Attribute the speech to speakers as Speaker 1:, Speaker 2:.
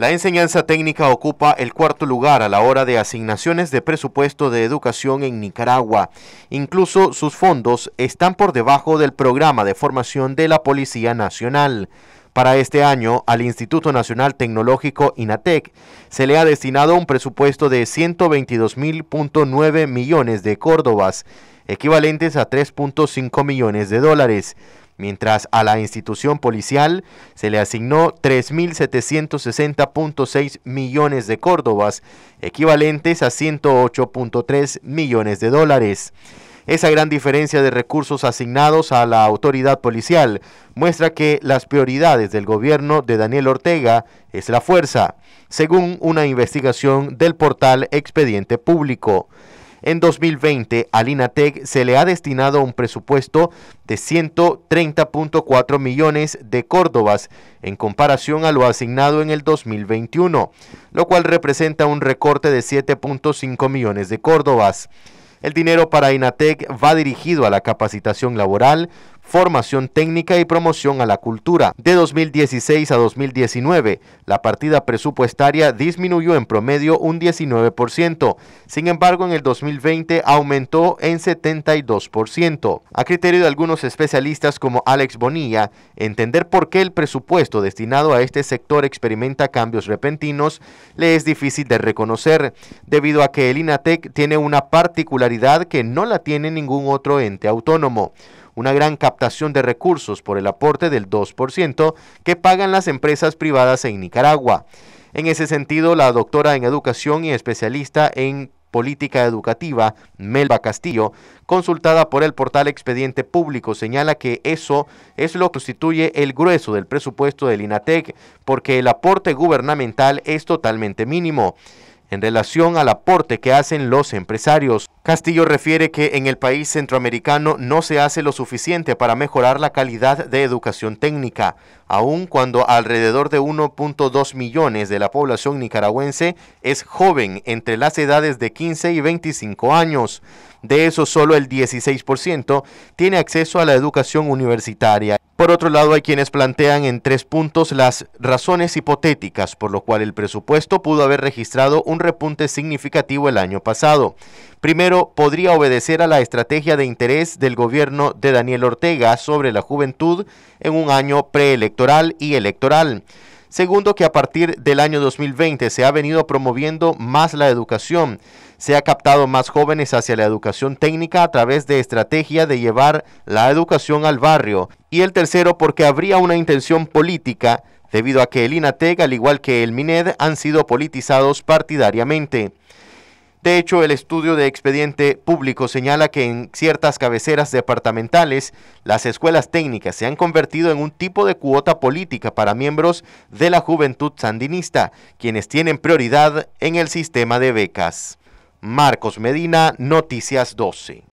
Speaker 1: La enseñanza técnica ocupa el cuarto lugar a la hora de asignaciones de presupuesto de educación en Nicaragua. Incluso sus fondos están por debajo del programa de formación de la Policía Nacional. Para este año, al Instituto Nacional Tecnológico INATEC se le ha destinado un presupuesto de 122.9 millones de córdobas, equivalentes a 3.5 millones de dólares, mientras a la institución policial se le asignó 3.760.6 millones de córdobas, equivalentes a 108.3 millones de dólares. Esa gran diferencia de recursos asignados a la autoridad policial muestra que las prioridades del gobierno de Daniel Ortega es la fuerza, según una investigación del portal Expediente Público. En 2020 al INATEC se le ha destinado un presupuesto de 130.4 millones de córdobas en comparación a lo asignado en el 2021, lo cual representa un recorte de 7.5 millones de córdobas. El dinero para INATEC va dirigido a la capacitación laboral, formación técnica y promoción a la cultura. De 2016 a 2019, la partida presupuestaria disminuyó en promedio un 19%, sin embargo en el 2020 aumentó en 72%. A criterio de algunos especialistas como Alex Bonilla, entender por qué el presupuesto destinado a este sector experimenta cambios repentinos le es difícil de reconocer, debido a que el INATEC tiene una particularidad que no la tiene ningún otro ente autónomo una gran captación de recursos por el aporte del 2% que pagan las empresas privadas en Nicaragua. En ese sentido, la doctora en educación y especialista en política educativa, Melba Castillo, consultada por el portal Expediente Público, señala que eso es lo que constituye el grueso del presupuesto del INATEC, porque el aporte gubernamental es totalmente mínimo en relación al aporte que hacen los empresarios. Castillo refiere que en el país centroamericano no se hace lo suficiente para mejorar la calidad de educación técnica, aun cuando alrededor de 1.2 millones de la población nicaragüense es joven entre las edades de 15 y 25 años. De eso solo el 16% tiene acceso a la educación universitaria por otro lado, hay quienes plantean en tres puntos las razones hipotéticas por lo cual el presupuesto pudo haber registrado un repunte significativo el año pasado. Primero, podría obedecer a la estrategia de interés del gobierno de Daniel Ortega sobre la juventud en un año preelectoral y electoral. Segundo, que a partir del año 2020 se ha venido promoviendo más la educación. Se ha captado más jóvenes hacia la educación técnica a través de estrategia de llevar la educación al barrio. Y el tercero, porque habría una intención política debido a que el INATEC, al igual que el MINED, han sido politizados partidariamente. De hecho, el estudio de expediente público señala que en ciertas cabeceras departamentales, las escuelas técnicas se han convertido en un tipo de cuota política para miembros de la juventud sandinista, quienes tienen prioridad en el sistema de becas. Marcos Medina, Noticias 12.